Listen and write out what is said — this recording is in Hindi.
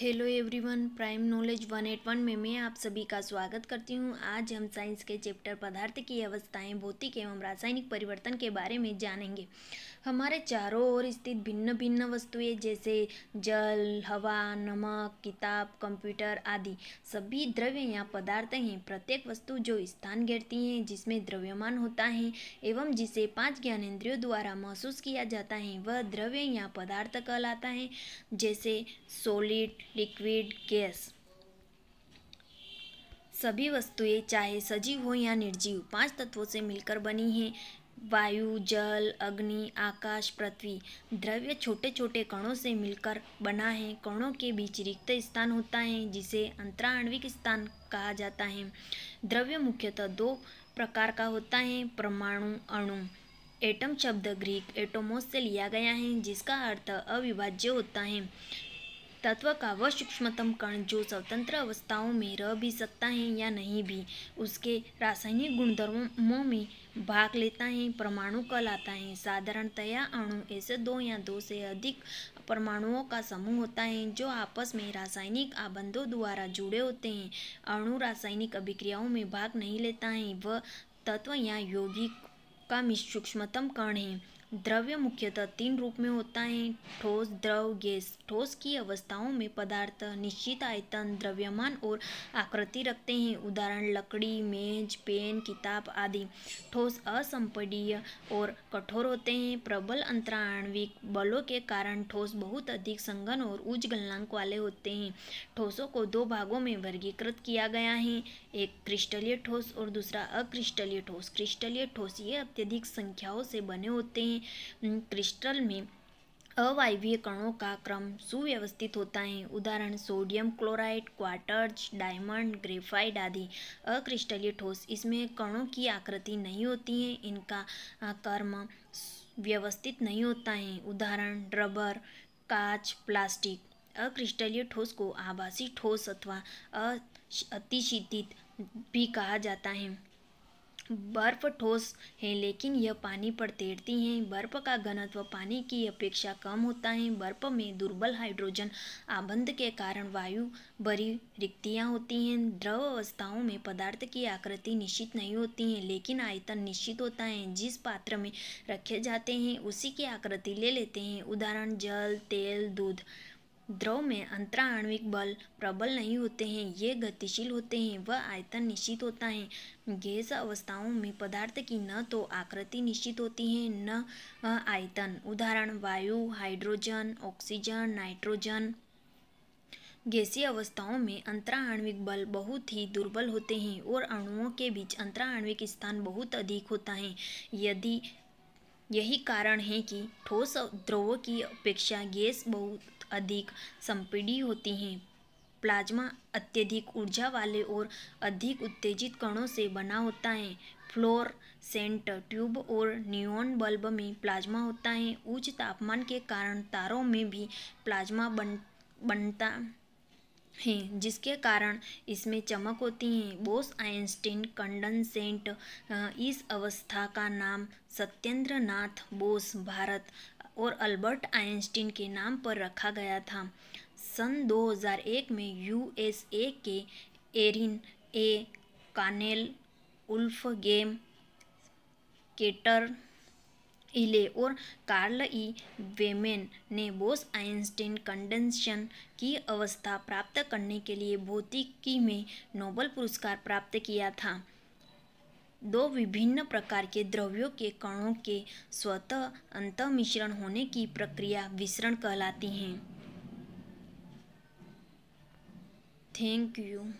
हेलो एवरीवन प्राइम नॉलेज 181 में मैं आप सभी का स्वागत करती हूं आज हम साइंस के चैप्टर पदार्थ की अवस्थाएं भौतिक एवं रासायनिक परिवर्तन के बारे में जानेंगे हमारे चारों ओर स्थित भिन्न भिन्न वस्तुएं जैसे जल हवा नमक किताब कंप्यूटर आदि सभी द्रव्य या पदार्थ हैं प्रत्येक वस्तु जो स्थान घेरती हैं जिसमें द्रव्यमान होता है एवं जिसे पाँच ज्ञानेन्द्रियों द्वारा महसूस किया जाता है वह द्रव्य या पदार्थ कहलाता है जैसे सोलिड लिक्विड गैस सभी वस्तुएं चाहे सजीव हो या निर्जीव पांच तत्वों से मिलकर बनी हैं वायु जल अग्नि आकाश पृथ्वी द्रव्य छोटे छोटे कणों से मिलकर बना है कणों के बीच रिक्त स्थान होता है जिसे अंतराणविक स्थान कहा जाता है द्रव्य मुख्यतः दो प्रकार का होता है परमाणु अणु एटम शब्द ग्रीक एटोमोस से लिया गया है जिसका अर्थ अविभाज्य होता है तत्व का वह सूक्ष्मतम कण जो स्वतंत्र अवस्थाओं में रह भी सकता है या नहीं भी उसके रासायनिक गुणधर्मों में भाग लेता है परमाणु कहलाता है साधारणतया अणु ऐसे दो या दो से अधिक परमाणुओं का समूह होता है जो आपस में रासायनिक आबंधों द्वारा जुड़े होते हैं अणु रासायनिक अभिक्रियाओं में भाग नहीं लेता है वह तत्व या यौगिक का सूक्ष्मतम कण है द्रव्य मुख्यतः तीन रूप में होता है ठोस द्रव गैस ठोस की अवस्थाओं में पदार्थ निश्चित आयतन द्रव्यमान और आकृति रखते हैं उदाहरण लकड़ी मेज पेन किताब आदि ठोस असंपदीय और कठोर होते हैं प्रबल अंतराणविक बलों के कारण ठोस बहुत अधिक संगन और उच्च गलनांक वाले होते हैं ठोसों को दो भागों में वर्गीकृत किया गया है एक क्रिस्टलीय ठोस और दूसरा अक्रिस्टलीय ठोस क्रिस्टलीय ठोस ये अत्यधिक संख्याओं से बने होते हैं में क्रिस्टल में अवायवीय कणों का क्रम सुव्यवस्थित होता है उदाहरण sodium chloride quartz diamond graphite आदि अक्रिस्टलीय ठोस इसमें कणों की आकृति नहीं होती है इनका कर्म व्यवस्थित नहीं होता है उदाहरण रबर कांच प्लास्टिक अक्रिस्टलीय ठोस को आभासी ठोस अथवा अतिशीतित भी कहा जाता है बर्फ ठोस है लेकिन यह पानी पर तैरती हैं बर्फ का घनत्व पानी की अपेक्षा कम होता है बर्फ में दुर्बल हाइड्रोजन आबंध के कारण वायु भरी रिक्तियाँ होती हैं द्रव अवस्थाओं में पदार्थ की आकृति निश्चित नहीं होती है लेकिन आयतन निश्चित होता है जिस पात्र में रखे जाते हैं उसी की आकृति ले लेते हैं उदाहरण जल तेल दूध द्रव में अंतराण्विक बल प्रबल नहीं होते हैं ये गतिशील होते हैं वह आयतन निश्चित होता है गैस अवस्थाओं में पदार्थ की न तो आकृति निश्चित होती है न आयतन उदाहरण वायु हाइड्रोजन ऑक्सीजन नाइट्रोजन गैसीय अवस्थाओं में अंतराण्विक बल बहुत ही दुर्बल होते हैं और अणुओं के बीच अंतराण्विक स्थान बहुत अधिक होता है यदि यही कारण है कि ठोस द्रवों की अपेक्षा गैस बहुत अधिक संपीडी होती हैं प्लाज्मा अत्यधिक ऊर्जा वाले और अधिक उत्तेजित कणों से बना होता है फ्लोर सेंट ट्यूब और न्यून बल्ब में प्लाज्मा होता है उच्च तापमान के कारण तारों में भी प्लाज्मा बन बनता हैं जिसके कारण इसमें चमक होती है बोस आइंस्टीन कंडनसेंट इस अवस्था का नाम सत्येंद्र नाथ बोस भारत और अल्बर्ट आइंस्टीन के नाम पर रखा गया था सन 2001 में यूएसए के Eric A Cornell Wolfgang Ketterle और कार्ल ई वेमेन ने बोस आइंस्टीन कंडेंशन की अवस्था प्राप्त करने के लिए भौतिकी में नोबल पुरस्कार प्राप्त किया था दो विभिन्न प्रकार के द्रव्यों के कणों के स्वतः अंत मिश्रण होने की प्रक्रिया विसरण कहलाती है थैंक यू